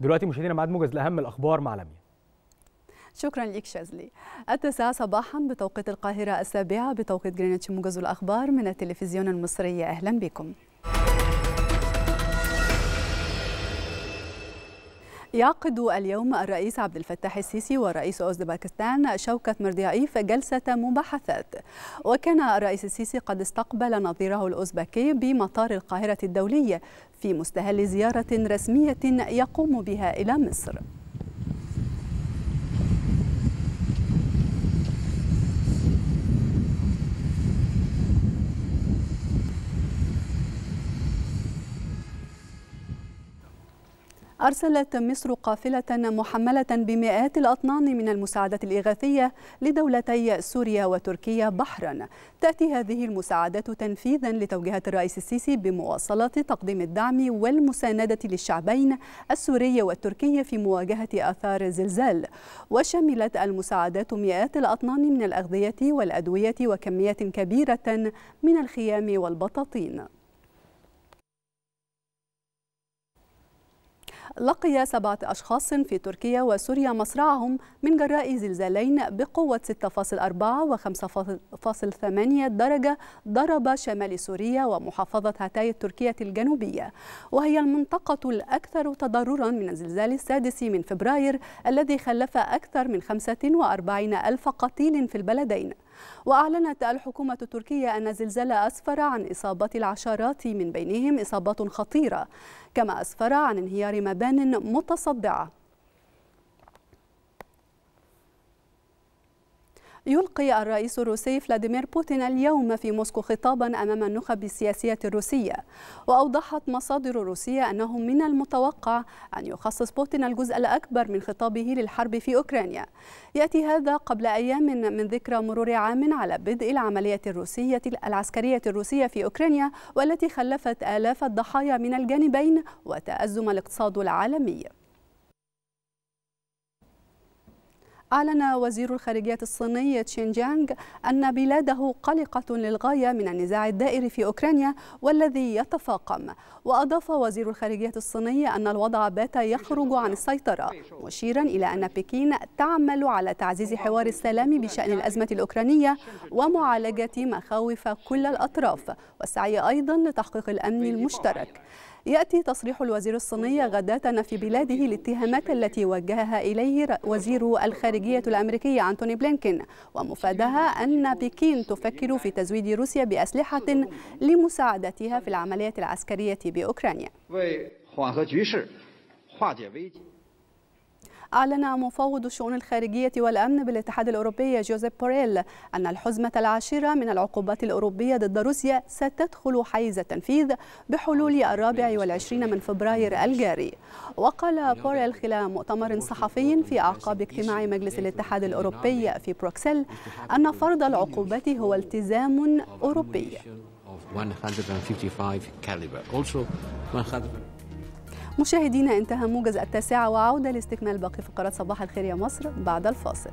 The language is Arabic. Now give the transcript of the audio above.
دلوقتي مشاهدينا معاد موجز لاهم الاخبار مع لميا شكرا لك شازلي التاسعة صباحا بتوقيت القاهرة السابعة بتوقيت جرينتش موجز الأخبار من التلفزيون المصري أهلا بكم يعقد اليوم الرئيس عبد الفتاح السيسي ورئيس اوزباكستان شوكه شوكت مرديايف جلسة مباحثات وكان الرئيس السيسي قد استقبل نظيره الأوزبكي بمطار القاهرة الدولي في مستهل زيارة رسمية يقوم بها إلى مصر أرسلت مصر قافلة محملة بمئات الأطنان من المساعدات الإغاثية لدولتي سوريا وتركيا بحرا تأتي هذه المساعدات تنفيذا لتوجيهات الرئيس السيسي بمواصلة تقديم الدعم والمساندة للشعبين السوري والتركي في مواجهة آثار الزلزال وشملت المساعدات مئات الأطنان من الأغذية والأدوية وكميات كبيرة من الخيام والبطاطين لقي سبعة أشخاص في تركيا وسوريا مصرعهم من جراء زلزالين بقوة 6.4 و 5.8 درجة ضرب شمال سوريا ومحافظة هاتاي التركية الجنوبية وهي المنطقة الأكثر تضررا من الزلزال السادس من فبراير الذي خلف أكثر من 45 ألف قتيل في البلدين وأعلنت الحكومة التركية أن الزلزال أسفر عن إصابة العشرات من بينهم إصابات خطيرة كما أسفر عن انهيار مبان متصدعة يلقي الرئيس الروسي فلاديمير بوتين اليوم في موسكو خطابا أمام النخب السياسية الروسية وأوضحت مصادر روسية أنه من المتوقع أن يخصص بوتين الجزء الأكبر من خطابه للحرب في أوكرانيا يأتي هذا قبل أيام من ذكرى مرور عام على بدء العملية الروسية العسكرية الروسية في أوكرانيا والتي خلفت آلاف الضحايا من الجانبين وتأزم الاقتصاد العالمي أعلن وزير الخارجية الصيني تشينجيانغ أن بلاده قلقة للغاية من النزاع الدائر في أوكرانيا والذي يتفاقم وأضاف وزير الخارجية الصيني أن الوضع بات يخرج عن السيطرة مشيرا إلى أن بكين تعمل على تعزيز حوار السلام بشأن الأزمة الأوكرانية ومعالجة مخاوف كل الأطراف والسعي أيضا لتحقيق الأمن المشترك يأتي تصريح الوزير الصيني غداة في بلاده الاتهامات التي وجهها إليه وزير الخارجية الأمريكي أنتوني بلينكين ومفادها أن بكين تفكر في تزويد روسيا بأسلحة لمساعدتها في العملية العسكرية بأوكرانيا أعلن مفوض الشؤون الخارجية والأمن بالاتحاد الأوروبي جوزيف بوريل أن الحزمة العاشرة من العقوبات الأوروبية ضد روسيا ستدخل حيز التنفيذ بحلول الرابع والعشرين من فبراير الجاري وقال بوريل خلال مؤتمر صحفي في أعقاب اجتماع مجلس الاتحاد الأوروبي في بروكسل أن فرض العقوبات هو التزام أوروبي 155 caliber also 100 مشاهدينا انتهى موجز التاسعة وعودة لاستكمال باقي فقرات صباح الخير يا مصر بعد الفاصل